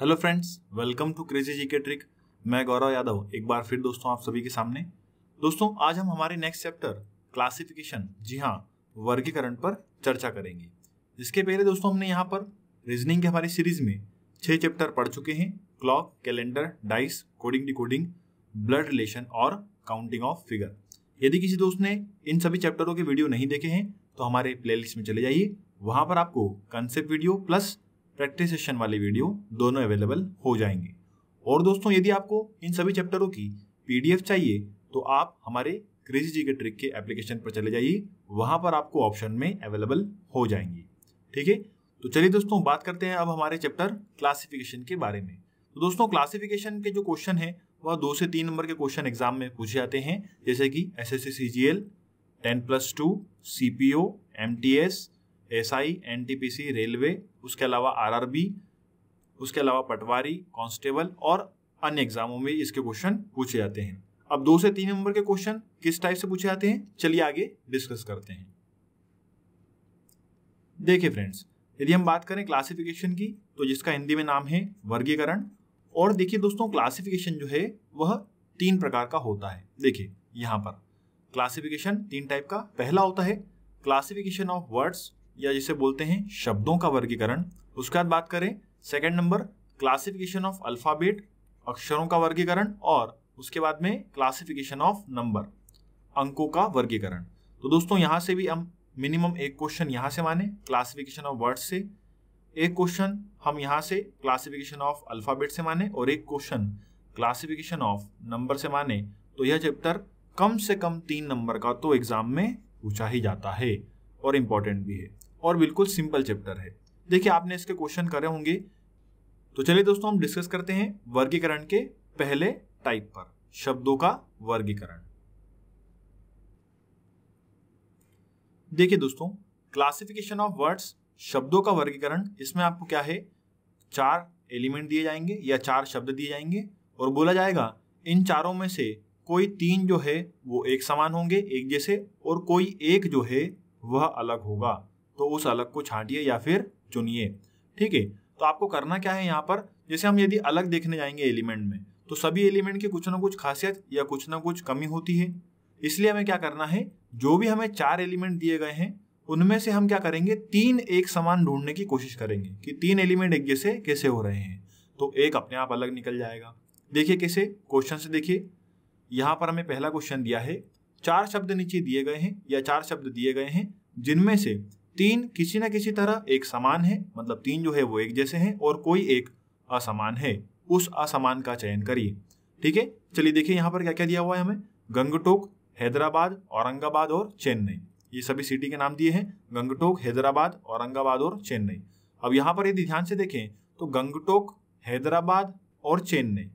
Hello friends welcome to crazy G K trick मैं गौरव यादव एक बार फिर दोस्तों आप सभी के सामने दोस्तों आज हम हमारे नेक्स्ट चैप्टर क्लासिफिकेशन जी हाँ वर्गीकरण पर चर्चा करेंगे इसके पहले दोस्तों हमने यहाँ पर रीजनिंग की हमारी सीरीज में छः चैप्टर पढ़ चुके हैं clock calendar dice coding decoding blood relation और काउंटिंग ऑफ फिगर यदि किसी दोस्त ने इन सभी चैप्टरों के वीडियो नहीं देखे हैं तो हमारे प्लेलिस्ट में चले जाइए वहाँ पर आपको concept video plus practice session वाली वीडियो दोनों अवेलेबल हो जाएंगे और दोस्तों यदि आपको इन सभी चैप्टरों की पीडीएफ चाहिए तो आप हमारे क्रेजी जी के ट्रिक के एप्लीकेशन पर चले जाइए वहाँ पर आपको ऑप्शन में अवेलेबल हो जाएंगी ठीक है तो चलिए दोस्तों बात करते हैं अब हमारे चैप्टर क्लासिफिकेशन के बारे में तो दोस्तों क्लासिफिकेशन के जो क्वेश्चन है वह दो से तीन नंबर के क्वेश्चन एग्जाम में पूछे जाते हैं जैसे कि S S C C G L ten plus two C P O M T S S I N T P C railway उसके अलावा आर आर बी उसके अलावा पटवारी कांस्टेबल और अन्य एग्जामों में इसके क्वेश्चन पूछे जाते हैं अब दो से तीन नंबर के क्वेश्चन किस टाइप से पूछे जाते हैं चलिए आगे डिस्कस करते हैं देखिए फ्रेंड्स यदि हम बात करें क्लासिफिकेशन की तो जिसका हिंदी में नाम है वर्गीकरण और देखिए दोस्तों क्लासिफिकेशन जो है वह तीन प्रकार का होता है देखिए यहाँ पर क्लासिफिकेशन तीन टाइप का पहला होता है क्लासिफिकेशन ऑफ वर्ड्स या जिसे बोलते हैं शब्दों का वर्गीकरण उसके बाद बात करें second number classification of alphabet अक्षरों का वर्गीकरण और उसके बाद में क्लासिफिकेशन ऑफ नंबर अंकों का वर्गीकरण तो दोस्तों यहाँ से भी हम मिनिमम एक क्वेश्चन यहाँ से माने क्लासिफिकेशन ऑफ वर्ड्स से एक क्वेश्चन हम यहाँ से क्लासिफिकेशन ऑफ अल्फ़ाबेट से माने और एक क्वेश्चन क्लासिफिकेशन ऑफ नंबर से माने तो यह चैप्टर कम से कम तीन नंबर का तो एग्ज़ाम में पूछा ही जाता है और इम्पोर्टेंट भी है और बिल्कुल सिंपल चैप्टर है देखिए आपने इसके क्वेश्चन करे होंगे तो चलिए दोस्तों हम डिस्कस करते हैं वर्गीकरण के पहले टाइप पर शब्दों का वर्गीकरण देखिए दोस्तों क्लासिफिकेशन ऑफ वर्ड्स शब्दों का वर्गीकरण इसमें आपको क्या है चार एलिमेंट दिए जाएंगे या चार शब्द दिए जाएंगे और बोला जाएगा इन चारों में से कोई तीन जो है वो एक समान होंगे एक जैसे और कोई एक जो है वह अलग होगा तो उस अलग को छांटिए या फिर चुनिए ठीक है तो आपको करना क्या है यहाँ पर जैसे हम यदि अलग देखने जाएंगे एलिमेंट में तो सभी एलिमेंट की कुछ ना कुछ खासियत या कुछ ना कुछ कमी होती है इसलिए हमें क्या करना है जो भी हमें चार एलिमेंट दिए गए हैं उनमें से हम क्या करेंगे तीन एक समान ढूंढने की कोशिश करेंगे कि तीन एलिमेंट एक जैसे कैसे हो रहे हैं तो एक अपने आप अलग निकल जाएगा देखिए कैसे क्वेश्चन से देखिए यहाँ पर हमें पहला क्वेश्चन दिया है चार शब्द नीचे दिए गए हैं या चार शब्द दिए गए हैं जिनमें से तीन किसी न किसी तरह एक समान है मतलब तीन जो है वो एक जैसे हैं और कोई एक असमान है उस असमान का चयन करिए ठीक है चलिए देखिए यहाँ पर क्या क्या दिया हुआ है हमें गंगटोक हैदराबाद औरंगाबाद और चेन्नई ये सभी सिटी के नाम दिए हैं गंगटोक हैदराबाद औरंगाबाद और चेन्नई अब यहाँ पर यदि ध्यान से देखें तो गंगटोक हैदराबाद और चेन्नई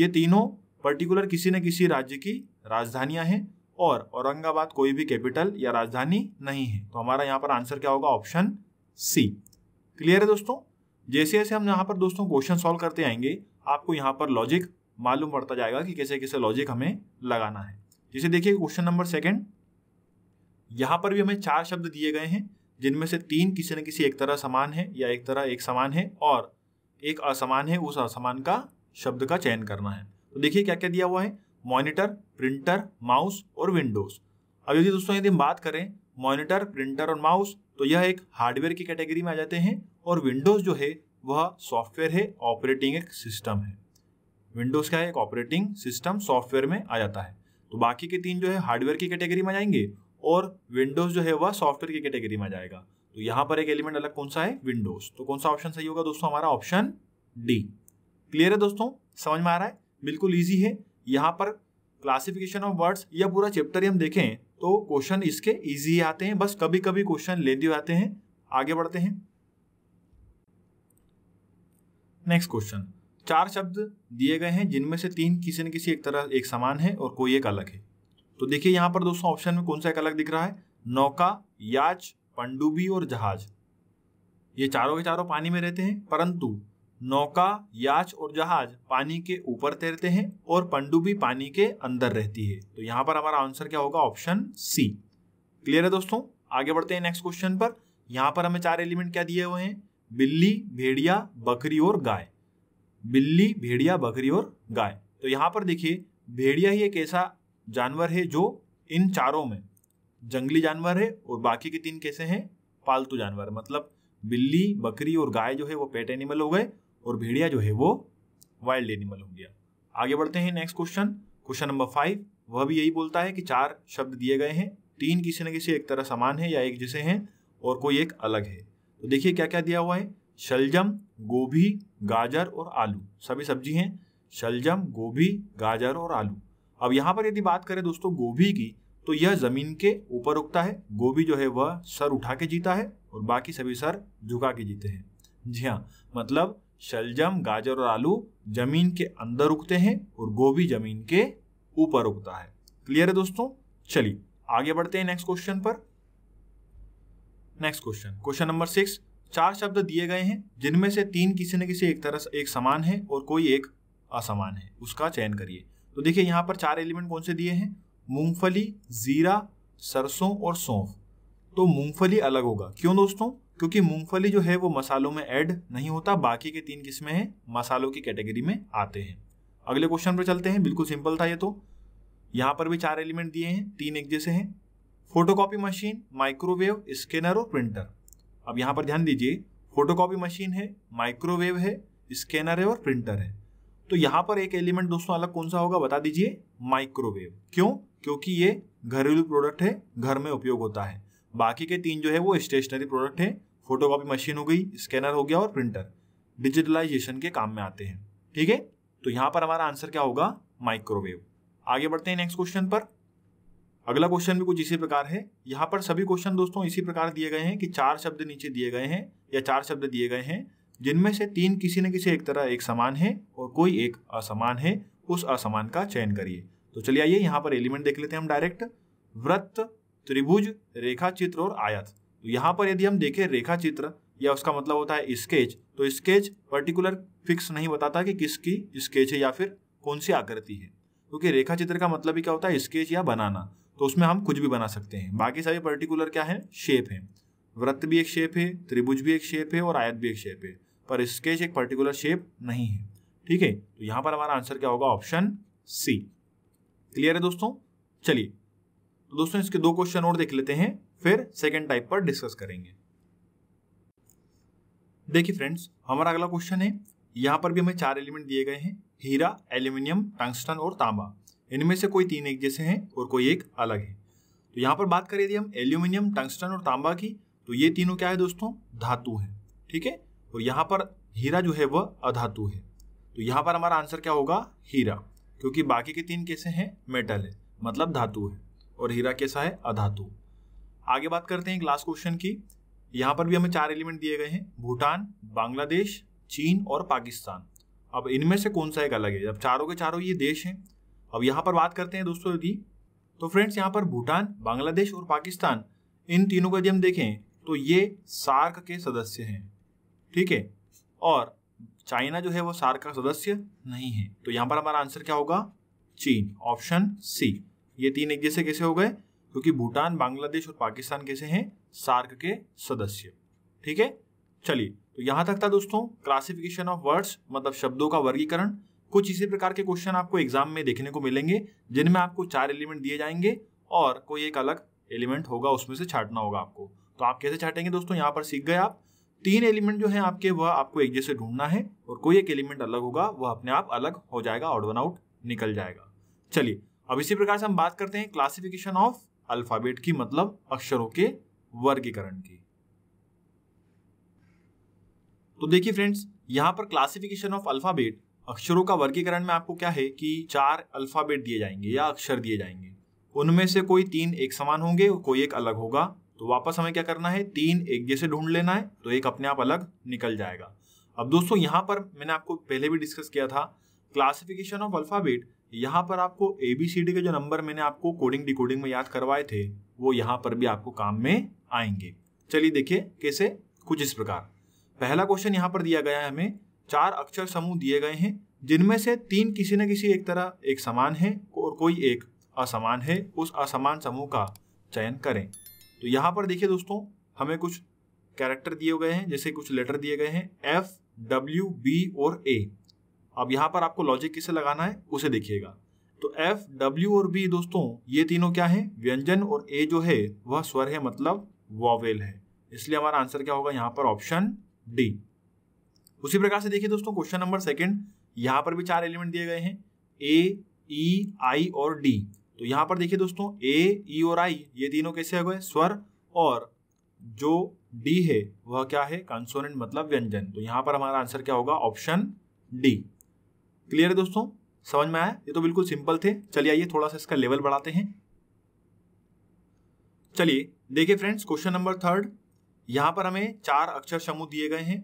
ये तीनों पर्टिकुलर किसी न किसी राज्य की राजधानियां हैं और औरंगाबाद कोई भी कैपिटल या राजधानी नहीं है तो हमारा यहाँ पर आंसर क्या होगा ऑप्शन सी क्लियर है दोस्तों जैसे जैसे हम यहाँ पर दोस्तों क्वेश्चन सॉल्व करते आएंगे आपको यहाँ पर लॉजिक मालूम पड़ता जाएगा कि कैसे कैसे लॉजिक हमें लगाना है जैसे देखिए क्वेश्चन नंबर सेकेंड यहाँ पर भी हमें चार शब्द दिए गए हैं जिनमें से तीन किसी न किसी एक तरह समान है या एक तरह एक समान है और एक असमान है उस असमान का शब्द का चयन करना है तो देखिए क्या क्या दिया हुआ है मॉनिटर प्रिंटर माउस और विंडोज अब यदि दोस्तों यदि हम बात करें मॉनिटर प्रिंटर और माउस तो यह एक हार्डवेयर की कैटेगरी में आ जाते हैं और विंडोज जो है वह सॉफ्टवेयर है ऑपरेटिंग एक सिस्टम है विंडोज का एक ऑपरेटिंग सिस्टम सॉफ्टवेयर में आ जाता है तो बाकी के तीन जो है हार्डवेयर की कैटेगरी में आ जाएंगे और विंडोज जो है वह सॉफ्टवेयर की कैटेगरी में आ जाएगा तो यहाँ पर एक एलिमेंट अलग कौन सा है विंडोज तो कौन सा ऑप्शन सही होगा दोस्तों हमारा ऑप्शन डी क्लियर है दोस्तों समझ में आ रहा है बिल्कुल ईजी है यहाँ पर क्लासिफिकेशन ऑफ वर्ड्स या पूरा चैप्टर हम देखें तो क्वेश्चन इसके इजी आते हैं बस कभी कभी क्वेश्चन लेंदी आते हैं आगे बढ़ते हैं नेक्स्ट क्वेश्चन चार शब्द दिए गए हैं जिनमें से तीन किसी न किसी एक तरह एक समान है और कोई एक अलग है तो देखिए यहाँ पर दोस्तों ऑप्शन में कौन सा एक अलग दिख रहा है नौका याच पंडुबी और जहाज ये चारों के चारों पानी में रहते हैं परंतु नौका याच और जहाज पानी के ऊपर तैरते हैं और पंडुबी पानी के अंदर रहती है तो यहां पर हमारा आंसर क्या होगा ऑप्शन सी क्लियर है दोस्तों आगे बढ़ते हैं नेक्स्ट क्वेश्चन पर यहाँ पर हमें चार एलिमेंट क्या दिए हुए हैं बिल्ली भेड़िया बकरी और गाय बिल्ली भेड़िया बकरी और गाय तो यहां पर देखिए भेड़िया ही एक ऐसा जानवर है जो इन चारों में जंगली जानवर है और बाकी के तीन कैसे हैं पालतू जानवर मतलब बिल्ली बकरी और गाय जो है वो पेट एनिमल हो गए और भेड़िया जो है वो वाइल्ड एनिमल हो गया आगे बढ़ते हैं next question question number five वह भी यही बोलता है कि चार शब्द दिए गए हैं तीन किसी न किसी एक तरह समान है या एक जैसे हैं और कोई एक अलग है तो देखिए क्या क्या दिया हुआ है शलजम गोभी गाजर और आलू सभी सब्जी हैं शलजम गोभी गाजर और आलू अब यहाँ पर यदि बात करें दोस्तों गोभी की तो यह जमीन के ऊपर उगता है गोभी जो है वह सर उठा के जीता है और बाकी सभी सर झुका के जीते हैं जी हाँ मतलब शलजम गाजर और आलू जमीन के अंदर उगते हैं और गोभी जमीन के ऊपर उगता है क्लियर है दोस्तों चलिए आगे बढ़ते हैं नेक्स्ट क्वेश्चन पर next question question number six चार शब्द दिए गए हैं जिनमें से तीन किसी न किसी एक तरह एक समान है और कोई एक असमान है उसका चयन करिए तो देखिए यहाँ पर चार एलिमेंट कौन से दिए हैं मूंगफली जीरा सरसों और सौंफ तो मूंगफली अलग होगा क्यों दोस्तों क्योंकि मूंगफली जो है वो मसालों में ऐड नहीं होता बाकी के तीन किस्में हैं मसालों की कैटेगरी में आते हैं अगले क्वेश्चन पर चलते हैं बिल्कुल सिंपल था ये तो यहाँ पर भी चार एलिमेंट दिए हैं तीन एक जैसे हैं फोटोकॉपी मशीन माइक्रोवेव स्कैनर और प्रिंटर अब यहाँ पर ध्यान दीजिए फोटोकॉपी मशीन है माइक्रोवेव है स्कैनर है और प्रिंटर है तो यहाँ पर एक एलिमेंट दोस्तों अलग कौन सा होगा बता दीजिए माइक्रोवेव क्यों क्योंकि ये घरेलू प्रोडक्ट है घर में उपयोग होता है बाकी के तीन जो है वो स्टेशनरी प्रोडक्ट हैं फोटो कॉपी मशीन हो गई स्कैनर हो गया और प्रिंटर डिजिटलाइजेशन के काम में आते हैं ठीक है तो यहाँ पर हमारा आंसर क्या होगा माइक्रोवेव आगे बढ़ते हैं नेक्स्ट क्वेश्चन पर अगला क्वेश्चन भी कुछ इसी प्रकार है यहाँ पर सभी क्वेश्चन दोस्तों इसी प्रकार दिए गए हैं कि चार शब्द नीचे दिए गए हैं या चार शब्द दिए गए हैं जिनमें से तीन किसी न किसी एक तरह एक समान है और कोई एक असमान है उस असमान का चयन करिए तो चलिए आइए यहाँ पर एलिमेंट देख लेते हैं हम डायरेक्ट व्रत त्रिभुज रेखा चित्र और आयत तो यहाँ पर यदि हम देखें रेखा चित्र या उसका मतलब होता है स्केच तो स्केच पर्टिकुलर फिक्स नहीं बताता कि किसकी स्केच है या फिर कौन सी आकृति है क्योंकि तो रेखा चित्र का मतलब ही क्या होता है स्केच या बनाना तो उसमें हम कुछ भी बना सकते हैं बाकी सभी पर्टिकुलर क्या है शेप है वृत्त भी एक शेप है त्रिभुज भी एक शेप है और आयत भी एक शेप है पर स्केच एक पर्टिकुलर शेप नहीं है ठीक है तो यहाँ पर हमारा आंसर क्या होगा ऑप्शन सी क्लियर है दोस्तों चलिए तो दोस्तों इसके दो क्वेश्चन और देख लेते हैं फिर सेकेंड टाइप पर डिस्कस करेंगे देखिए फ्रेंड्स हमारा अगला क्वेश्चन है यहाँ पर भी हमें चार एलिमेंट दिए गए हैं हीरा एल्यूमिनियम टंगस्टन और तांबा इनमें से कोई तीन एक जैसे हैं और कोई एक अलग है तो यहाँ पर बात करें यदि हम एल्यूमिनियम टंगस्टन और तांबा की तो ये तीनों क्या है दोस्तों धातु है ठीक है और यहाँ पर हीरा जो है वह अधातु है तो यहाँ पर हमारा आंसर क्या होगा हीरा क्योंकि बाकी के तीन कैसे हैं मेटल है मतलब धातु है और हीरा कैसा है अधातु आगे बात करते हैं एक लास्ट क्वेश्चन की यहाँ पर भी हमें चार एलिमेंट दिए गए हैं भूटान बांग्लादेश चीन और पाकिस्तान अब इनमें से कौन सा एक अलग है अब चारों के चारों ये देश हैं अब यहाँ पर बात करते हैं दोस्तों यदि तो फ्रेंड्स यहाँ पर भूटान बांग्लादेश और पाकिस्तान इन तीनों को यदि हम देखें तो ये सार्क के सदस्य हैं ठीक है और चाइना जो है वो सार्क का सदस्य नहीं है तो यहाँ पर हमारा आंसर क्या होगा चीन ऑप्शन सी ये तीन एक जैसे कैसे हो गए क्योंकि भूटान बांग्लादेश और पाकिस्तान कैसे हैं सार्क के सदस्य ठीक है चलिए तो यहां तक था दोस्तों क्लासिफिकेशन ऑफ वर्ड्स मतलब शब्दों का वर्गीकरण कुछ इसी प्रकार के क्वेश्चन आपको एग्जाम में देखने को मिलेंगे जिनमें आपको चार एलिमेंट दिए जाएंगे और कोई एक अलग एलिमेंट होगा उसमें से छाटना होगा आपको तो आप कैसे छाटेंगे दोस्तों यहाँ पर सीख गए आप तीन एलिमेंट जो है आपके वह आपको एक जैसे ढूंढना है और कोई एक एलिमेंट अलग होगा वह अपने आप अलग हो जाएगा आउट वन आउट निकल जाएगा चलिए अब इसी प्रकार से हम बात करते हैं क्लासिफिकेशन ऑफ अल्फाबेट की मतलब अक्षरों के वर्गीकरण की तो देखिए फ्रेंड्स यहाँ पर क्लासिफिकेशन ऑफ अल्फाबेट अक्षरों का वर्गीकरण में आपको क्या है कि चार अल्फाबेट दिए जाएंगे या अक्षर दिए जाएंगे उनमें से कोई तीन एक समान होंगे कोई एक अलग होगा तो वापस हमें क्या करना है तीन एक जैसे ढूंढ लेना है तो एक अपने आप अलग निकल जाएगा अब दोस्तों यहां पर मैंने आपको पहले भी डिस्कस किया था क्लासिफिकेशन ऑफ अल्फाबेट यहाँ पर आपको ए बी सी डी के जो नंबर मैंने आपको कोडिंग डिकोडिंग में याद करवाए थे वो यहाँ पर भी आपको काम में आएंगे चलिए देखिए कैसे कुछ इस प्रकार पहला क्वेश्चन यहाँ पर दिया गया है हमें चार अक्षर समूह दिए गए हैं जिनमें से तीन किसी न किसी एक तरह एक समान है और कोई एक असमान है उस असमान समूह का चयन करें तो यहाँ पर देखिए दोस्तों हमें कुछ कैरेक्टर दिए गए हैं जैसे कुछ लेटर दिए गए हैं एफ डब्ल्यू बी और ए अब यहाँ पर आपको लॉजिक किसे लगाना है उसे देखिएगा तो एफ डब्ल्यू और बी दोस्तों ये तीनों क्या है व्यंजन और ए जो है वह स्वर है मतलब वॉवेल है इसलिए हमारा आंसर क्या होगा यहाँ पर ऑप्शन डी उसी प्रकार से देखिए दोस्तों क्वेश्चन नंबर सेकंड यहाँ पर भी चार एलिमेंट दिए गए हैं ए ई आई और डी तो यहाँ पर देखिए दोस्तों ए ई e और आई ये तीनों कैसे हो गए स्वर और जो डी है वह क्या है कंसोनेंट मतलब व्यंजन तो यहाँ पर हमारा आंसर क्या होगा ऑप्शन डी क्लियर है दोस्तों समझ में आया ये तो बिल्कुल सिंपल थे चलिए आइए थोड़ा सा इसका लेवल बढ़ाते हैं चलिए देखिए फ्रेंड्स क्वेश्चन नंबर थर्ड यहाँ पर हमें चार अक्षर समूह दिए गए हैं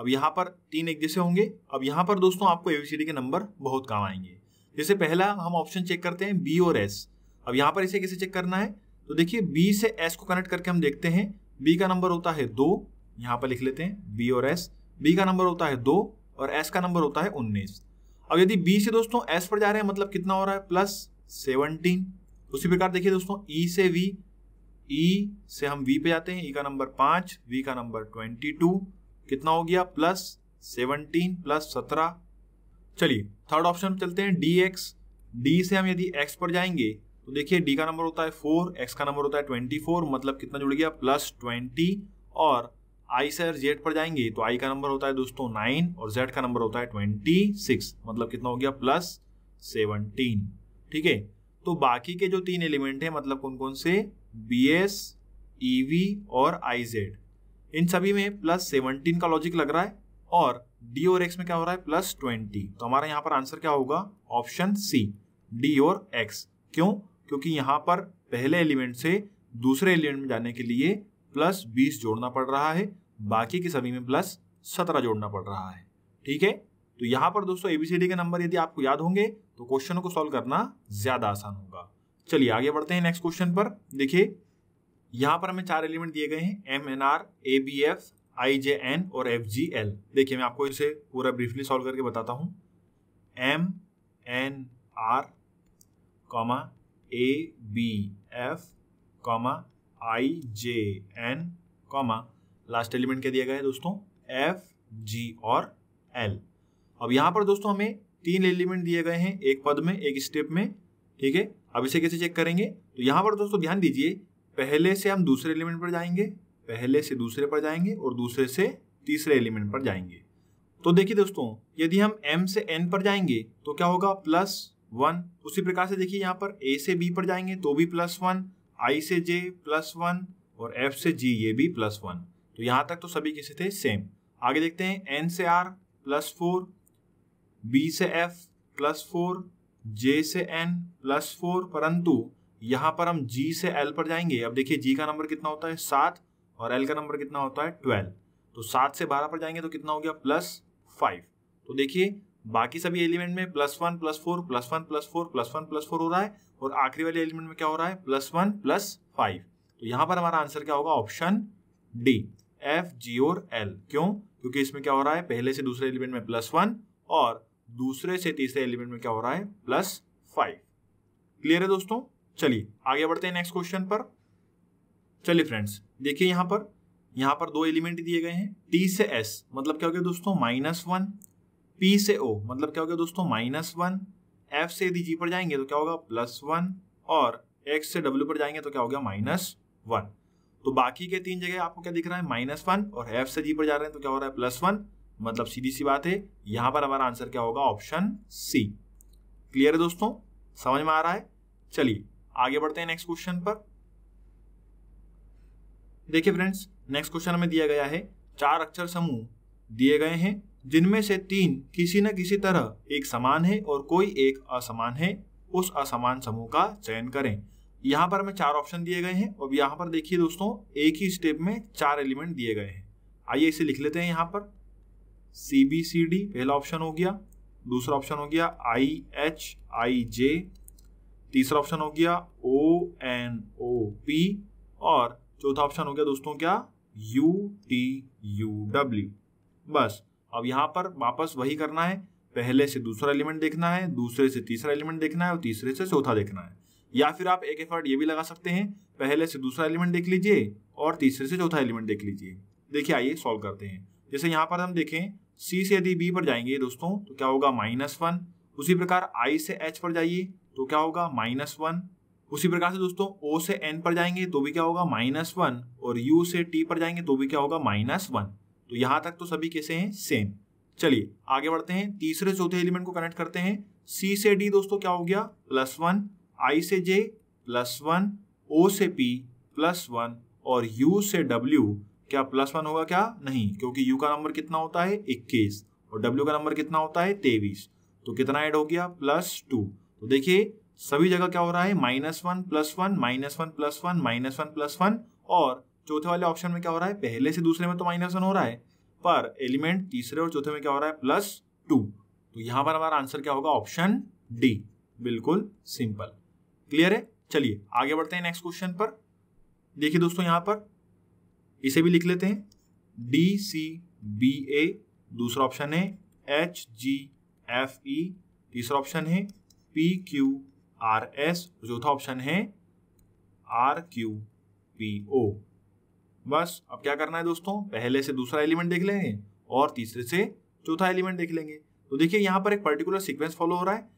अब यहाँ पर तीन एक जैसे होंगे अब यहाँ पर दोस्तों आपको एवीसीडी के नंबर बहुत काम आएंगे जैसे पहला हम ऑप्शन चेक करते हैं बी और एस अब यहाँ पर इसे कैसे चेक करना है तो देखिए बी से एस को कनेक्ट करके हम देखते हैं बी का नंबर होता है दो यहाँ पर लिख लेते हैं बी और एस बी का नंबर होता है दो और एस का नंबर होता है उन्नीस अब यदि बी से दोस्तों एस पर जा रहे हैं मतलब कितना हो रहा है प्लस सेवनटीन उसी प्रकार देखिए दोस्तों ई e से वी ई e से हम वी पे जाते हैं ई e का नंबर पांच वी का नंबर ट्वेंटी टू कितना हो गया प्लस सेवनटीन प्लस सत्रह चलिए थर्ड ऑप्शन चलते हैं डी एक्स डी से हम यदि एक्स पर जाएंगे तो देखिए डी का नंबर होता है फोर एक्स का नंबर होता है ट्वेंटी फोर मतलब कितना जुड़ गया प्लस ट्वेंटी और आई से जेड पर जाएंगे तो आई का नंबर होता है दोस्तों नाइन और जेड का नंबर होता है ट्वेंटी सिक्स मतलब कितना हो गया प्लस सेवनटीन ठीक है तो बाकी के जो तीन एलिमेंट हैं मतलब कौन कौन से बी एस वी और आई जेड इन सभी में प्लस सेवनटीन का लॉजिक लग रहा है और डी और एक्स में क्या हो रहा है प्लस ट्वेंटी तो हमारा यहाँ पर आंसर क्या होगा ऑप्शन सी डी और एक्स क्यों क्योंकि यहाँ पर पहले एलिमेंट से दूसरे एलिमेंट में जाने के लिए प्लस बीस जोड़ना पड़ रहा है बाकी के सभी में प्लस सत्रह जोड़ना पड़ रहा है ठीक है तो यहाँ पर दोस्तों एबीसीडी के नंबर यदि आपको याद होंगे तो क्वेश्चन को सॉल्व करना ज्यादा आसान होगा चलिए आगे बढ़ते हैं नेक्स्ट क्वेश्चन पर देखिए यहाँ पर हमें चार एलिमेंट दिए गए हैं M N R A B F I J N और एफ जी एल देखिए मैं आपको इसे पूरा ब्रीफली सॉल्व करके बताता हूँ M N R comma A B F comma I J N comma last element क्या दिया गया है दोस्तों एफ जी और एल अब यहाँ पर दोस्तों हमें तीन एलिमेंट दिए गए हैं एक पद में एक स्टेप में ठीक है अब इसे कैसे चेक करेंगे तो यहाँ पर दोस्तों ध्यान दीजिए पहले से हम दूसरे एलिमेंट पर जाएंगे पहले से दूसरे पर जाएंगे और दूसरे से तीसरे एलिमेंट पर जाएंगे तो देखिए दोस्तों यदि हम एम से एन पर जाएंगे तो क्या होगा प्लस वन उसी प्रकार से देखिए यहाँ पर ए से बी पर जाएंगे तो भी प्लस वन आई से जे प्लस वन और एफ से जी ये भी प्लस वन तो यहाँ तक तो सभी किसे थे सेम आगे देखते हैं एन से आर प्लस फोर बी से एफ प्लस फोर जे से एन प्लस फोर परंतु यहाँ पर हम जी से एल पर जाएंगे अब देखिए जी का नंबर कितना होता है सात और एल का नंबर कितना होता है ट्वेल्व तो सात से बारह पर जाएंगे तो कितना हो गया प्लस फाइव तो देखिए बाकी सभी एलिमेंट में plus one plus four plus one plus four plus one plus four हो रहा है और आखिरी वाले एलिमेंट में क्या हो रहा है प्लस वन प्लस फाइव तो यहां पर हमारा आंसर क्या होगा ऑप्शन डी एफ जी और एल क्यों क्योंकि इसमें क्या हो रहा है पहले से दूसरे एलिमेंट में प्लस वन और दूसरे से तीसरे एलिमेंट में क्या हो रहा है प्लस फाइव क्लियर है दोस्तों चलिए आगे बढ़ते हैं नेक्स्ट क्वेश्चन पर चलिए फ्रेंड्स देखिए यहां पर यहां पर दो एलिमेंट दिए गए हैं टी से एस मतलब क्या हो गया दोस्तों माइनस वन पी से ओ मतलब क्या हो गया दोस्तों माइनस वन एफ से यदि जी पर जाएंगे तो क्या होगा प्लस वन और एक्स से डब्ल्यू पर जाएंगे तो क्या हो गया माइनस वन तो बाकी के तीन जगह आपको क्या दिख रहा है माइनस वन और एफ से जी पर जा रहे हैं तो क्या हो रहा है प्लस वन मतलब सीधी सी बात है यहां पर हमारा आंसर क्या होगा ऑप्शन सी क्लियर है दोस्तों समझ में आ रहा है चलिए आगे बढ़ते हैं नेक्स्ट क्वेश्चन पर देखिए फ्रेंड्स नेक्स्ट क्वेश्चन हमें दिया गया है चार अक्षर समूह दिए गए हैं जिनमें से तीन किसी न किसी तरह एक समान है और कोई एक असमान है उस असमान समूह का चयन करें यहाँ पर हमें चार ऑप्शन दिए गए हैं और यहाँ पर देखिए दोस्तों एक ही स्टेप में चार एलिमेंट दिए गए हैं आइए इसे लिख लेते हैं यहाँ पर सी बी सी डी पहला ऑप्शन हो गया दूसरा ऑप्शन हो गया आई एच आई जे तीसरा ऑप्शन हो गया ओ एन ओ पी और चौथा ऑप्शन हो गया दोस्तों क्या यू टी यू डब्ल्यू बस अब यहाँ पर वापस वही करना है पहले से दूसरा एलिमेंट देखना है दूसरे से तीसरा एलिमेंट देखना है और तीसरे से चौथा देखना है या फिर आप एक एफर्ट ये भी लगा सकते हैं पहले से दूसरा एलिमेंट देख लीजिए और तीसरे से चौथा एलिमेंट देख लीजिए देखिए आइए सॉल्व करते हैं जैसे यहाँ पर हम देखें सी से यदि बी पर जाएंगे दोस्तों तो क्या होगा माइनस वन उसी प्रकार आई से एच पर जाइए तो क्या होगा माइनस वन उसी प्रकार से दोस्तों ओ से एन पर जाएंगे तो भी क्या होगा माइनस वन और यू से टी पर जाएंगे तो भी क्या होगा माइनस वन तो यहाँ तक तो सभी कैसे हैं सेम चलिए आगे बढ़ते हैं तीसरे चौथे एलिमेंट को कनेक्ट करते हैं सी से डी दोस्तों क्या हो गया प्लस वन आई से जे प्लस वन ओ से पी प्लस वन और यू से डब्ल्यू क्या प्लस वन होगा क्या नहीं क्योंकि यू का नंबर कितना होता है इक्कीस और डब्ल्यू का नंबर कितना होता है तेईस तो कितना ऐड हो गया प्लस टू तो देखिए सभी जगह क्या हो रहा है minus one plus one minus one plus one minus one plus one और चौथे वाले ऑप्शन में क्या हो रहा है पहले से दूसरे में तो माइनस वन हो रहा है पर एलिमेंट तीसरे और चौथे में क्या हो रहा है प्लस टू तो यहां पर हमारा आंसर क्या होगा ऑप्शन डी बिल्कुल सिंपल क्लियर है चलिए आगे बढ़ते हैं नेक्स्ट क्वेश्चन पर देखिए दोस्तों यहां पर इसे भी लिख लेते हैं डी सी बी ए दूसरा ऑप्शन है एच जी एफ ई तीसरा ऑप्शन है पी क्यू आर एस चौथा ऑप्शन है आर क्यू पी ओ बस अब क्या करना है दोस्तों पहले से दूसरा एलिमेंट देख लेंगे और तीसरे से चौथा एलिमेंट देख लेंगे तो देखिए यहाँ पर एक पर्टिकुलर सीक्वेंस फॉलो हो रहा है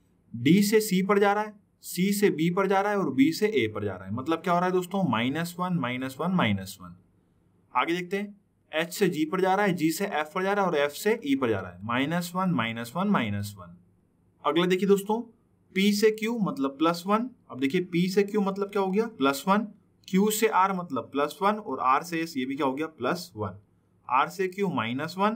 डी से सी पर जा रहा है सी से बी पर जा रहा है और बी से ए पर जा रहा है मतलब क्या हो रहा है दोस्तों minus one minus one minus one आगे देखते हैं एच से जी पर जा रहा है जी से एफ पर जा रहा है और एफ से ई e पर जा रहा है minus one minus one minus one अगला देखिए दोस्तों पी से क्यू मतलब प्लस वन अब देखिए पी से क्यू मतलब क्या हो गया प्लस वन क्यू से आर मतलब प्लस वन और आर से एस ये भी क्या हो गया प्लस वन आर से क्यू माइनस वन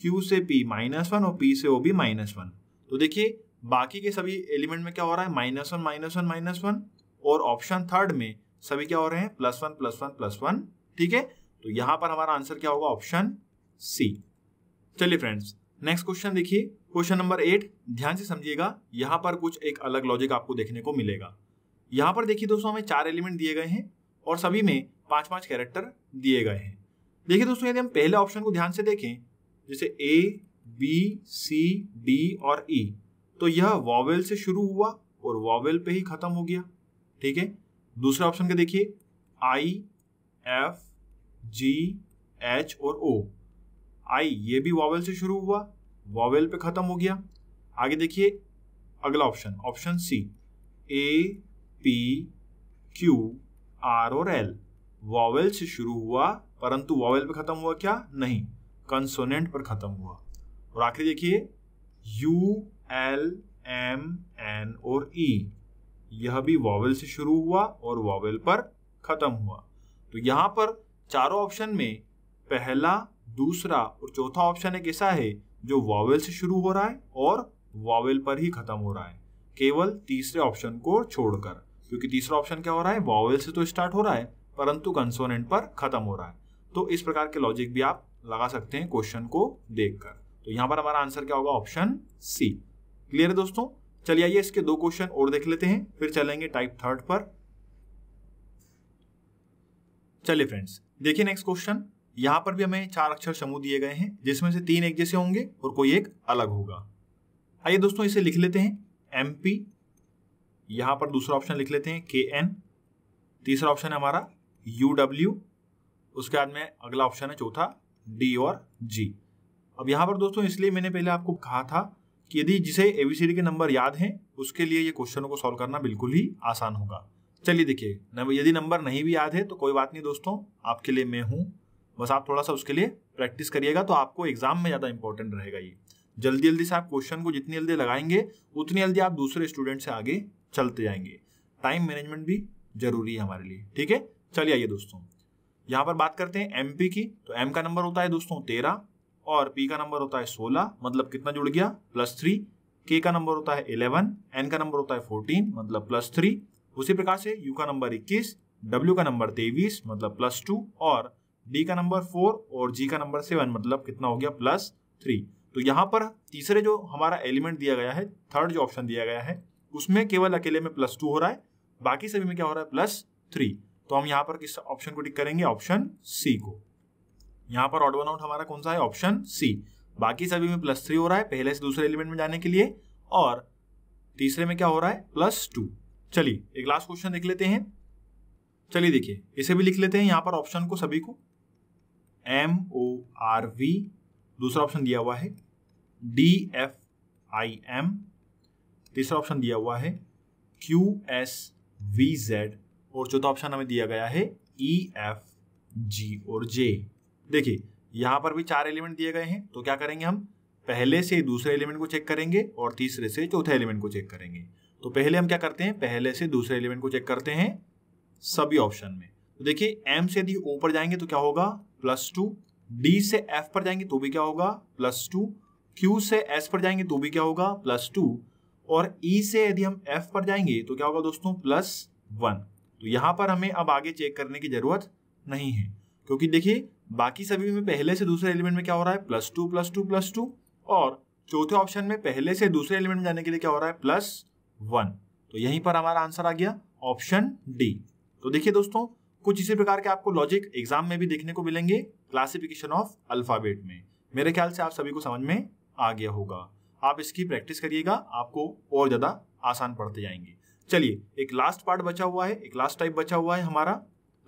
क्यू से पी माइनस वन और पी से ओ भी माइनस वन तो देखिए बाकी के सभी एलिमेंट में क्या हो रहा है minus one minus one minus one और ऑप्शन थर्ड में सभी क्या हो रहे हैं plus one plus one plus one ठीक है तो यहां पर हमारा आंसर क्या होगा ऑप्शन सी चलिए फ्रेंड्स नेक्स्ट क्वेश्चन देखिए क्वेश्चन नंबर एट ध्यान से समझिएगा यहाँ पर कुछ एक अलग लॉजिक आपको देखने को मिलेगा यहाँ पर देखिए दोस्तों हमें चार एलिमेंट दिए गए हैं और सभी में पांच पांच कैरेक्टर दिए गए हैं देखिए दोस्तों यदि हम पहले ऑप्शन को ध्यान से देखें जैसे ए बी सी डी और ई e, तो यह वॉवेल से शुरू हुआ और वॉवेल पे ही खत्म हो गया ठीक है दूसरा ऑप्शन का देखिए आई एफ जी एच और ओ आई ये भी वॉवेल से शुरू हुआ वॉवेल पे खत्म हो गया आगे देखिए अगला option option C A P Q R और एल वॉवेल से शुरू हुआ परंतु वॉवेल पर ख़त्म हुआ क्या नहीं कंसोनेंट पर ख़त्म हुआ और आखिरी देखिए यू एल एम एन और ई e, यह भी वॉवेल से शुरू हुआ और वॉवेल पर ख़त्म हुआ तो यहां पर चारों ऑप्शन में पहला दूसरा और चौथा ऑप्शन एक ऐसा है जो वॉवेल से शुरू हो रहा है और वॉवेल पर ही ख़त्म हो रहा है केवल तीसरे ऑप्शन को छोड़कर क्योंकि तीसरा ऑप्शन क्या हो रहा है वॉवेल से तो स्टार्ट हो रहा है परंतु कंसोनेंट पर खत्म हो रहा है तो इस प्रकार के लॉजिक भी आप लगा सकते हैं क्वेश्चन को देखकर तो यहां पर हमारा आंसर क्या होगा ऑप्शन सी क्लियर है दोस्तों चलिए आइए इसके दो क्वेश्चन और देख लेते हैं फिर चलेंगे टाइप थर्ड पर चलिए फ्रेंड्स देखिए नेक्स्ट क्वेश्चन यहां पर भी हमें चार अक्षर समूह दिए गए हैं जिसमें से तीन एक जैसे होंगे और कोई एक अलग होगा आइए दोस्तों इसे लिख लेते हैं एम पी यहाँ पर दूसरा ऑप्शन लिख लेते हैं के एन तीसरा ऑप्शन है हमारा यू डब्ल्यू उसके बाद में अगला ऑप्शन है चौथा डी और जी अब यहाँ पर दोस्तों इसलिए मैंने पहले आपको कहा था कि यदि जिसे एबीसीडी के नंबर याद हैं उसके लिए ये क्वेश्चनों को सॉल्व करना बिल्कुल ही आसान होगा चलिए देखिए यदि नंबर नहीं भी याद है तो कोई बात नहीं दोस्तों आपके लिए मैं हूँ बस आप थोड़ा सा उसके लिए प्रैक्टिस करिएगा तो आपको एग्जाम में ज़्यादा इंपॉर्टेंट रहेगा ये जल्दी जल्दी से आप क्वेश्चन को जितनी जल्दी लगाएंगे उतनी जल्दी आप दूसरे स्टूडेंट से आगे चलते जाएंगे टाइम मैनेजमेंट भी जरूरी है हमारे लिए ठीक है चलिए आइए दोस्तों यहाँ पर बात करते हैं एम की तो एम का नंबर होता है दोस्तों तेरह और पी का नंबर होता है सोलह मतलब कितना जुड़ गया प्लस थ्री के का नंबर होता है इलेवन एन का नंबर होता है फोर्टीन मतलब प्लस थ्री उसी प्रकार से यू का नंबर इक्कीस डब्ल्यू का नंबर तेईस मतलब प्लस टू और डी का नंबर फोर और जी का नंबर सेवन मतलब कितना हो गया प्लस थ्री तो यहाँ पर तीसरे जो हमारा एलिमेंट दिया गया है थर्ड जो ऑप्शन दिया गया है उसमें केवल अकेले में प्लस टू हो रहा है बाकी सभी में क्या हो रहा है प्लस थ्री तो हम यहाँ पर किस ऑप्शन को टिक करेंगे ऑप्शन सी को यहाँ पर ऑड वन आउट हमारा कौन सा है ऑप्शन सी बाकी सभी में प्लस थ्री हो रहा है पहले से दूसरे एलिमेंट में जाने के लिए और तीसरे में क्या हो रहा है प्लस टू चलिए एक लास्ट क्वेश्चन देख लेते हैं चलिए देखिए इसे भी लिख लेते हैं यहाँ पर ऑप्शन को सभी को एम ओ आर वी दूसरा ऑप्शन दिया हुआ है डी एफ आई एम तीसरा ऑप्शन दिया हुआ है क्यू एस वी जेड और चौथा ऑप्शन हमें दिया गया है ई एफ जी और जे देखिए यहां पर भी चार एलिमेंट दिए गए हैं तो क्या करेंगे हम पहले से दूसरे एलिमेंट को चेक करेंगे और तीसरे से चौथे एलिमेंट को चेक करेंगे तो पहले हम क्या करते हैं पहले से दूसरे एलिमेंट को चेक करते हैं सभी ऑप्शन में तो देखिए एम से यदि ओ पर जाएंगे तो क्या होगा प्लस टू डी से एफ पर जाएंगे तो भी क्या होगा प्लस टू क्यू से एस पर जाएंगे तो भी क्या होगा प्लस टू और ई e से यदि हम एफ पर जाएंगे तो क्या होगा दोस्तों प्लस वन तो यहाँ पर हमें अब आगे चेक करने की जरूरत नहीं है क्योंकि देखिए बाकी सभी में पहले से दूसरे एलिमेंट में क्या हो रहा है plus two plus two plus two और चौथे ऑप्शन में पहले से दूसरे एलिमेंट में जाने के लिए क्या हो रहा है प्लस वन तो यहीं पर हमारा आंसर आ गया ऑप्शन डी तो देखिए दोस्तों कुछ इसी प्रकार के आपको लॉजिक एग्जाम में भी देखने को मिलेंगे क्लासिफिकेशन ऑफ अल्फाबेट में मेरे ख्याल से आप सभी को समझ में आ गया होगा आप इसकी प्रैक्टिस करिएगा आपको और ज़्यादा आसान पढ़ते जाएंगे चलिए एक लास्ट पार्ट बचा हुआ है एक लास्ट टाइप बचा हुआ है हमारा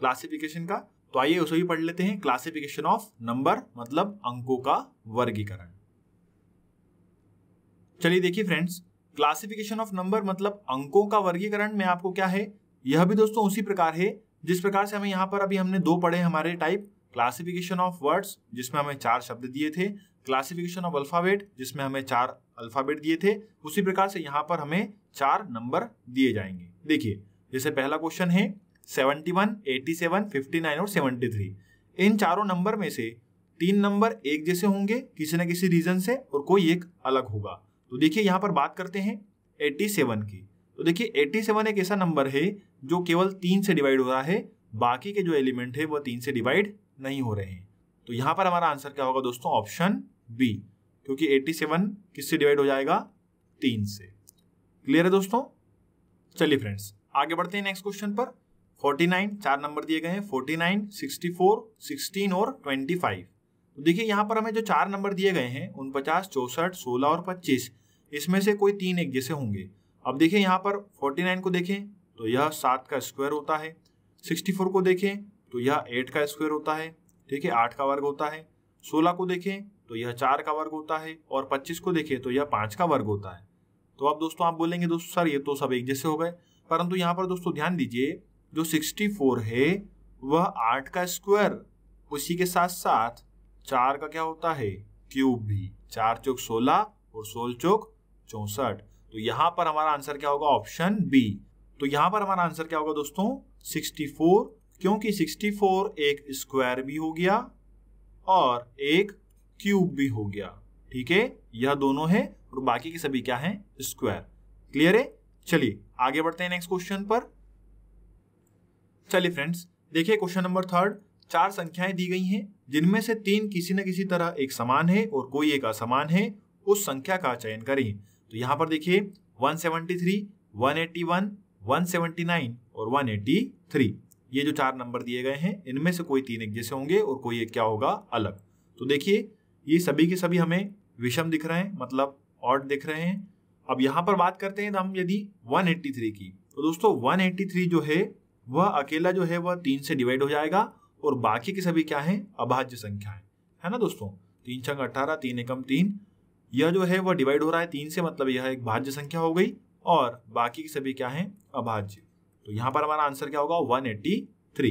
क्लासिफिकेशन का तो आइए उसे भी पढ़ लेते हैं क्लासिफिकेशन ऑफ नंबर मतलब अंकों का वर्गीकरण चलिए देखिए फ्रेंड्स क्लासिफिकेशन ऑफ नंबर मतलब अंकों का वर्गीकरण में आपको क्या है यह भी दोस्तों उसी प्रकार है जिस प्रकार से हमें यहाँ पर अभी हमने दो पढ़े हमारे टाइप क्लासिफिकेशन ऑफ वर्ड्स जिसमें हमें चार शब्द दिए थे क्लासिफिकेशन ऑफ अल्फाबेट जिसमें हमें चार अल्फाबेट दिए थे उसी प्रकार से यहाँ पर हमें चार नंबर दिए जाएंगे देखिए जैसे पहला क्वेश्चन है 71, 87, 59 और 73 इन चारों नंबर में से तीन नंबर एक जैसे होंगे किसी न किसी रीजन से और कोई एक अलग होगा तो देखिए यहाँ पर बात करते हैं सेवन की तो देखिए 87 एक ऐसा नंबर है जो केवल तीन से डिवाइड हो रहा है बाकी के जो एलिमेंट है वह तीन से डिवाइड नहीं हो रहे हैं तो यहाँ पर हमारा आंसर क्या होगा दोस्तों ऑप्शन बी क्योंकि 87 किससे डिवाइड हो जाएगा तीन से क्लियर है दोस्तों चलिए फ्रेंड्स आगे बढ़ते हैं नेक्स्ट क्वेश्चन पर 49 चार नंबर दिए गए हैं 49, 64, 16 और 25 तो देखिए यहाँ पर हमें जो चार नंबर दिए गए हैं उन पचास चौसठ सोलह और पच्चीस इसमें से कोई तीन एक जैसे होंगे अब देखिए यहाँ पर 49 को देखें तो यह सात का स्क्वायर होता है 64 को देखें तो यह एट का स्क्वायर होता है ठीक है आठ का वर्ग होता है सोलह को देखें तो यह चार का वर्ग होता है और पच्चीस को देखें तो यह पाँच का वर्ग होता है तो अब दोस्तों आप बोलेंगे दोस्तों सर ये तो सब एक जैसे हो गए परंतु यहाँ पर दोस्तों ध्यान दीजिए जो सिक्सटी फोर है वह आठ का स्क्वायर उसी के साथ साथ चार का क्या होता है क्यूब भी चार चौक सोलह और सोलह चौक चौसठ तो यहाँ पर हमारा आंसर क्या होगा ऑप्शन बी तो यहाँ पर हमारा आंसर क्या होगा दोस्तों फोर क्योंकि सिक्सटी फोर एक स्क्वायर भी हो गया और एक क्यूब भी हो गया ठीक है यह दोनों है और बाकी के सभी क्या है स्क्वायर क्लियर है चलिए आगे बढ़ते हैं नेक्स्ट क्वेश्चन पर चलिए फ्रेंड्स देखिए क्वेश्चन नंबर थर्ड चार संख्याएं दी गई हैं जिनमें से तीन किसी न किसी तरह एक समान है और कोई एक असमान है उस संख्या का चयन करें तो यहां पर देखिए 173, 181, 179 और 183 ये जो चार नंबर दिए गए हैं इनमें से कोई तीन एक जैसे होंगे और कोई एक क्या होगा अलग तो देखिए ये सभी के सभी हमें विषम दिख रहे हैं मतलब ऑड दिख रहे हैं अब यहाँ पर बात करते हैं तो हम यदि 183 की तो दोस्तों 183 जो है वह अकेला जो है वह तीन से डिवाइड हो जाएगा और बाकी के सभी क्या हैं अभाज्य संख्या है, है ना दोस्तों तीन छंग अट्ठारह तीन एकम तीन यह जो है वह डिवाइड हो रहा है तीन से मतलब यह एक भाज्य संख्या हो गई और बाकी के सभी क्या हैं अभाज्य तो यहाँ पर हमारा आंसर क्या होगा थ्री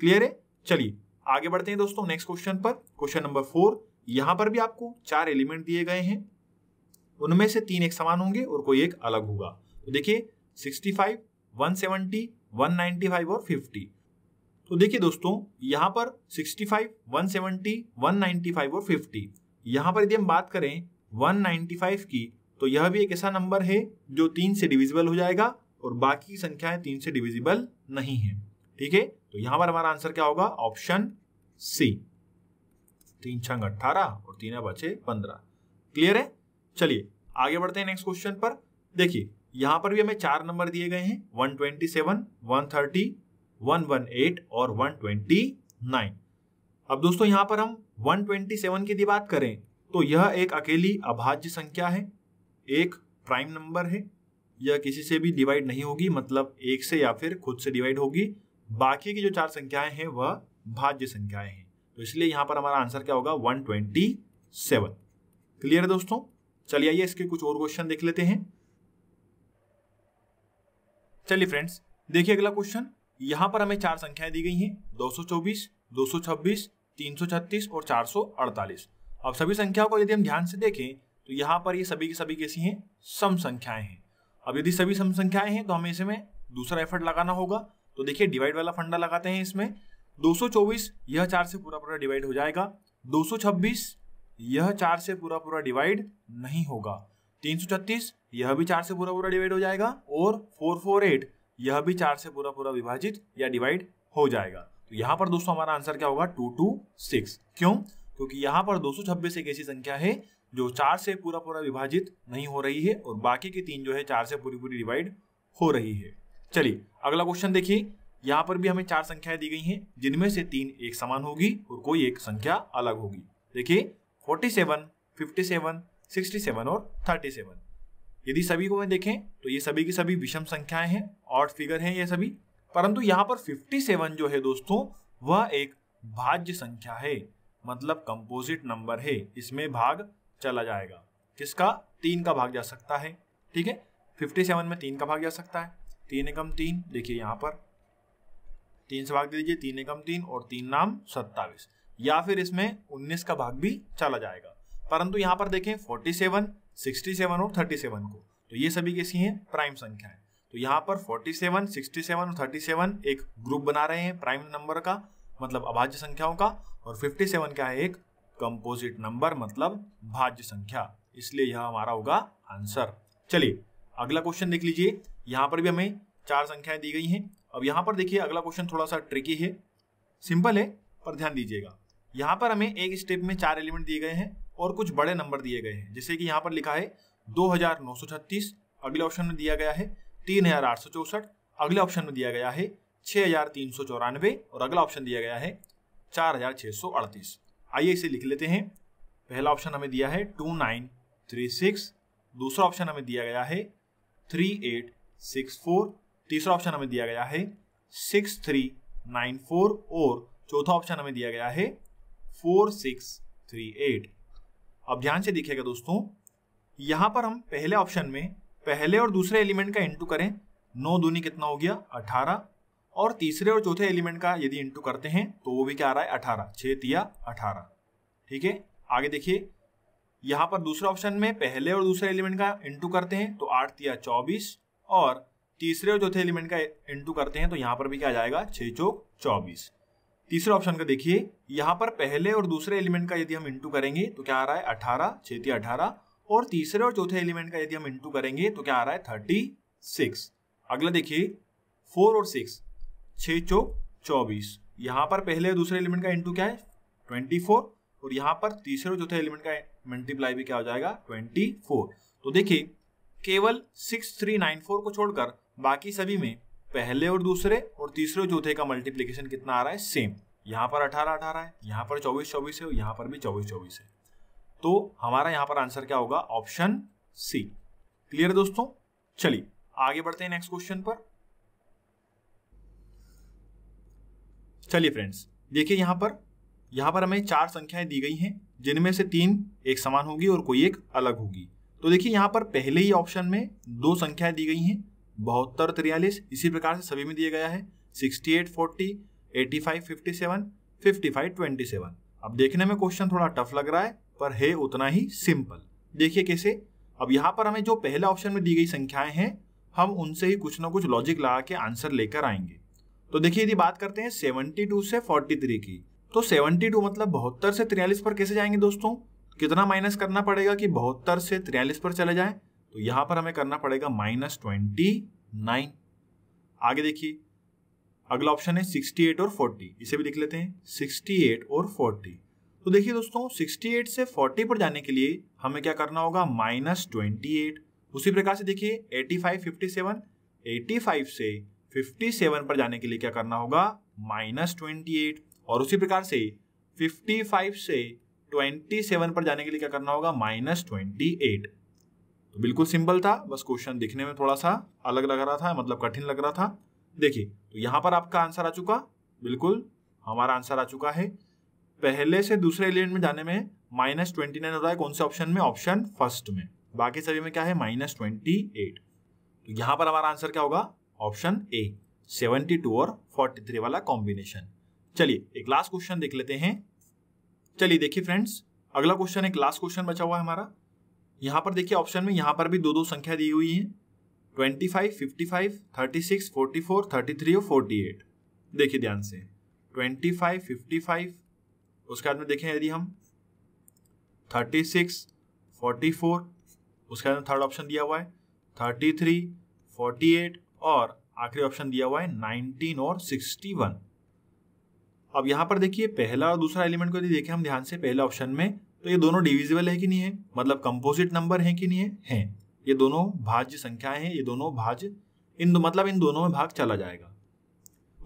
क्लियर है चलिए आगे बढ़ते हैं दोस्तों नेक्स्ट क्वेश्चन पर क्वेश्चन नंबर फोर यहां पर भी आपको चार एलिमेंट दिए गए हैं उनमें से तीन एक समान होंगे और कोई एक अलग होगा तो देखिए 65, 170, 195 और 50 तो देखिए दोस्तों यहां पर 65, 170, 195 और 50 यहां पर यदि हम बात करें 195 की तो यह भी एक ऐसा नंबर है जो तीन से डिविजिबल हो जाएगा और बाकी संख्याएं तीन से डिविजिबल नहीं है ठीक है तो यहां पर हमारा आंसर क्या होगा ऑप्शन सी तीन छंग अट्ठारह और तीन बचे पंद्रह क्लियर है चलिए आगे बढ़ते हैं नेक्स्ट क्वेश्चन पर देखिए यहां पर भी हमें चार नंबर दिए गए हैं one one twenty seven thirty one one eight और वन नाइन अब दोस्तों यहां पर हम वन ट्वेंटी सेवन की बात करें तो यह एक अकेली अभाज्य संख्या है एक प्राइम नंबर है यह किसी से भी डिवाइड नहीं होगी मतलब एक से या फिर खुद से डिवाइड होगी बाकी की जो चार संख्याएं हैं वह भाज्य संख्याएं हैं तो इसलिए यहां पर हमारा आंसर क्या होगा 127 क्लियर है दोस्तों चलिए आइए इसके कुछ और क्वेश्चन देख लेते हैं चलिए फ्रेंड्स देखिए अगला क्वेश्चन यहां पर हमें चार संख्याएं दी गई हैं 224, 226, 336 और 448 अब सभी संख्याओं को यदि हम ध्यान से देखें तो यहाँ पर ये सभी की सभी कैसी है सम संख्याएं हैं अब यदि सभी सम संख्याएं हैं तो हमें इसमें दूसरा एफर्ट लगाना होगा तो देखिए डिवाइड वाला फंडा लगाते हैं इसमें 224 यह चार से पूरा पूरा डिवाइड हो जाएगा 226 यह चार से पूरा पूरा डिवाइड नहीं होगा 336 यह भी चार से पूरा पूरा डिवाइड हो जाएगा और 448 यह भी चार से पूरा पूरा विभाजित या डिवाइड हो जाएगा तो यहाँ पर दोस्तों हमारा आंसर क्या होगा 226 क्यों क्योंकि यहाँ पर 226 एक ऐसी संख्या है जो चार से पूरा पूरा विभाजित नहीं हो रही है और बाकी के तीन जो है चार से पूरी पूरी डिवाइड हो रही है चलिए अगला क्वेश्चन देखिए यहाँ पर भी हमें चार संख्याएं दी गई हैं जिनमें से तीन एक समान होगी और कोई एक संख्या अलग होगी देखिए 47, 57, 67 और 37। यदि सभी को मैं देखें तो ये सभी की सभी विषम संख्याएं हैं और फिगर हैं ये सभी परंतु यहाँ पर 57 जो है दोस्तों वह एक भाज्य संख्या है मतलब कंपोजिट नंबर है इसमें भाग चला जाएगा किसका तीन का भाग जा सकता है ठीक है सेवन में तीन का भाग जा सकता है तीन एकम तीन देखिए यहाँ पर तीन से भाग दे दीजिए तीन एकम तीन और तीन नाम सत्तावीस या फिर इसमें उन्नीस का भाग भी चला जाएगा परंतु यहाँ पर देखें फोर्टी सेवन सिक्सटी सेवन और थर्टी सेवन को तो ये सभी कैसी हैं प्राइम संख्या है तो यहाँ पर सिक्सटी सेवन और सेवन एक ग्रुप बना रहे हैं प्राइम नंबर का मतलब अभाज्य संख्याओं का और फिफ्टी सेवन क्या है एक कंपोजिट नंबर मतलब भाज्य संख्या इसलिए यह हमारा होगा आंसर चलिए अगला क्वेश्चन देख लीजिए यहाँ पर भी हमें चार संख्याएं दी गई हैं अब यहाँ पर देखिए अगला क्वेश्चन थोड़ा सा ट्रिकी है सिंपल है पर ध्यान दीजिएगा यहाँ पर हमें एक स्टेप में चार एलिमेंट दिए गए हैं और कुछ बड़े नंबर दिए गए हैं जैसे कि यहाँ पर लिखा है छत्तीस अगले ऑप्शन में दिया गया है तीन हजार आठ सौ चौसठ अगले ऑप्शन में दिया गया है छह हजार तीन सौ चौरानवे और अगला ऑप्शन दिया गया है चार हजार छह सौ अड़तीस आइए इसे लिख लेते हैं पहला ऑप्शन हमें दिया है टू नाइन थ्री सिक्स दूसरा ऑप्शन हमें दिया गया है थ्री एट सिक्स फोर तीसरा ऑप्शन हमें दिया गया है सिक्स थ्री नाइन फोर और चौथा ऑप्शन हमें दिया गया है फोर सिक्स थ्री एट अब ध्यान से देखिएगा दोस्तों यहां पर हम पहले ऑप्शन में पहले और दूसरे एलिमेंट का इंटू करें नौ दूनी कितना हो गया अठारह और तीसरे और चौथे एलिमेंट का यदि इंटू करते हैं तो वो भी क्या आ रहा है अठारह छः तिया अठारह ठीक है आगे देखिए यहाँ पर दूसरे ऑप्शन में पहले और दूसरे एलिमेंट का इंटू करते हैं तो आठ तिया चौबीस और तीसरे और चौथे एलिमेंट का इंटू करते हैं तो यहां पर भी क्या आ जाएगा छह चौक चौबीस तीसरे ऑप्शन का देखिए यहां पर पहले और दूसरे एलिमेंट का यदि हम इंटू करेंगे तो क्या आ रहा है अठारह छेती अठारह और तीसरे और चौथे एलिमेंट का यदि हम इंटू करेंगे तो क्या आ रहा है थर्टी सिक्स अगला देखिए फोर और सिक्स छ चौक चौबीस यहां पर पहले और दूसरे एलिमेंट का इंटू क्या है ट्वेंटी फोर और यहां पर तीसरे और चौथे एलिमेंट का मल्टीप्लाई भी क्या हो जाएगा ट्वेंटी फोर तो देखिए केवल सिक्स थ्री नाइन फोर को छोड़कर बाकी सभी में पहले और दूसरे और तीसरे चौथे का मल्टीप्लीकेशन कितना आ रहा है सेम यहाँ पर अठारह अठारह है यहाँ पर चौबीस चौबीस है और यहाँ पर भी चौबीस चौबीस है तो हमारा यहाँ पर आंसर क्या होगा ऑप्शन सी क्लियर दोस्तों चलिए आगे बढ़ते हैं नेक्स्ट क्वेश्चन पर चलिए फ्रेंड्स देखिए यहाँ पर यहाँ पर हमें चार संख्याएं दी गई हैं जिनमें से तीन एक समान होगी और कोई एक अलग होगी तो देखिए यहाँ पर पहले ही ऑप्शन में दो संख्याएं दी गई हैं बहत्तर तिरयालीस इसी प्रकार से सभी में दिया गया है sixty eight forty eighty five fifty seven fifty five twenty seven अब देखने में क्वेश्चन थोड़ा टफ लग रहा है पर है उतना ही सिंपल देखिए कैसे अब यहाँ पर हमें जो पहले ऑप्शन में दी गई संख्याएं हैं हम उनसे ही कुछ ना कुछ लॉजिक लगा के आंसर लेकर आएंगे तो देखिए यदि बात करते हैं सेवनटी टू से फोर्टी थ्री की तो सेवनटी टू मतलब बहत्तर से तिरयालीस पर कैसे जाएंगे दोस्तों कितना माइनस करना पड़ेगा कि बहत्तर से तिरयालीस पर चले जाएं तो यहाँ पर हमें करना पड़ेगा माइनस ट्वेंटी नाइन आगे देखिए अगला ऑप्शन है सिक्सटी एट और फोर्टी इसे भी लिख लेते हैं सिक्सटी एट और फोर्टी तो देखिए दोस्तों सिक्सटी एट से फोर्टी पर जाने के लिए हमें क्या करना होगा माइनस ट्वेंटी एट उसी प्रकार से देखिए eighty five fifty seven eighty five से फिफ्टी सेवन पर जाने के लिए क्या करना होगा माइनस ट्वेंटी एट और उसी प्रकार से फिफ्टी फाइव से ट्वेंटी सेवन पर जाने के लिए क्या करना होगा माइनस ट्वेंटी एट तो बिल्कुल सिंपल था बस क्वेश्चन दिखने में थोड़ा सा अलग लग रहा था मतलब कठिन लग रहा था देखिए तो यहाँ पर आपका आंसर आ चुका बिल्कुल हमारा आंसर आ चुका है पहले से दूसरे एलिमेंट में जाने में माइनस ट्वेंटी नाइन होता है कौन से ऑप्शन में ऑप्शन फर्स्ट में बाकी सभी में क्या है माइनस ट्वेंटी एट तो यहाँ पर हमारा आंसर क्या होगा ऑप्शन ए सेवेंटी टू और फोर्टी थ्री वाला कॉम्बिनेशन चलिए एक लास्ट क्वेश्चन देख लेते हैं चलिए देखिए फ्रेंड्स अगला क्वेश्चन एक लास्ट क्वेश्चन बचा हुआ है हमारा यहाँ पर देखिए ऑप्शन में यहाँ पर भी दो दो संख्या दी हुई है twenty five fifty five thirty six forty four thirty three और फोर्टी एट देखिए ध्यान से ट्वेंटी फाइव फिफ्टी फाइव उसके बाद में देखें यदि हम थर्टी सिक्स फोर्टी फोर उसके बाद में थर्ड ऑप्शन दिया हुआ है थर्टी थ्री फोर्टी एट और आखिरी ऑप्शन दिया हुआ है नाइनटीन और सिक्सटी वन अब यहाँ पर देखिए पहला और दूसरा एलिमेंट को यदि देखें हम ध्यान से पहले ऑप्शन में तो ये दोनों डिविजिबल है कि नहीं है मतलब कंपोजिट नंबर है कि नहीं है ये दोनों भाज्य संख्याएं हैं ये दोनों भाज्य इन दो, मतलब इन दोनों में भाग चला जाएगा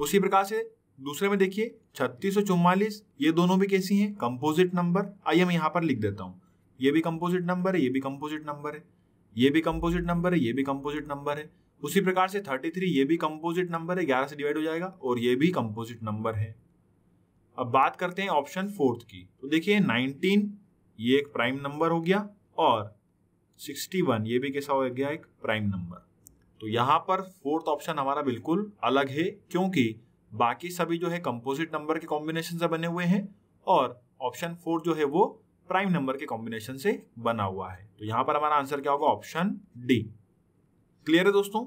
उसी प्रकार से दूसरे में देखिए छत्तीस और चौवालीस ये दोनों भी कैसी हैं कंपोजिट नंबर आइए मैं यहाँ पर लिख देता हूँ ये भी कंपोजिट नंबर है ये भी कंपोजिट नंबर है ये भी कंपोजिट नंबर है ये भी कंपोजिट नंबर है उसी प्रकार से थर्टी थ्री ये भी कंपोजिट नंबर है ग्यारह से डिवाइड हो जाएगा और ये भी कंपोजिट नंबर है अब बात करते हैं ऑप्शन फोर्थ की तो देखिए नाइनटीन ये एक प्राइम नंबर हो गया और 61 ये भी कैसा हो गया एक प्राइम नंबर तो यहाँ पर फोर्थ ऑप्शन हमारा बिल्कुल अलग है क्योंकि बाकी सभी जो है कंपोजिट नंबर के कॉम्बिनेशन से बने हुए हैं और ऑप्शन फोर जो है वो प्राइम नंबर के कॉम्बिनेशन से बना हुआ है तो यहाँ पर हमारा आंसर क्या होगा ऑप्शन डी क्लियर है दोस्तों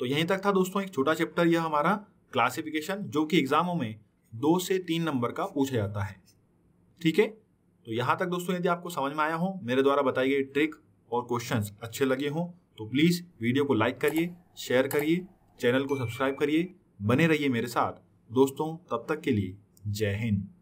तो यहीं तक था दोस्तों एक छोटा चैप्टर यह हमारा क्लासिफिकेशन जो कि एग्जामों में दो से तीन नंबर का पूछा जाता है ठीक है तो यहाँ तक दोस्तों यदि आपको समझ में आया हो मेरे द्वारा बताई गई ट्रिक और क्वेश्चन अच्छे लगे हों तो प्लीज़ वीडियो को लाइक करिए शेयर करिए चैनल को सब्सक्राइब करिए बने रहिए मेरे साथ दोस्तों तब तक के लिए जय हिंद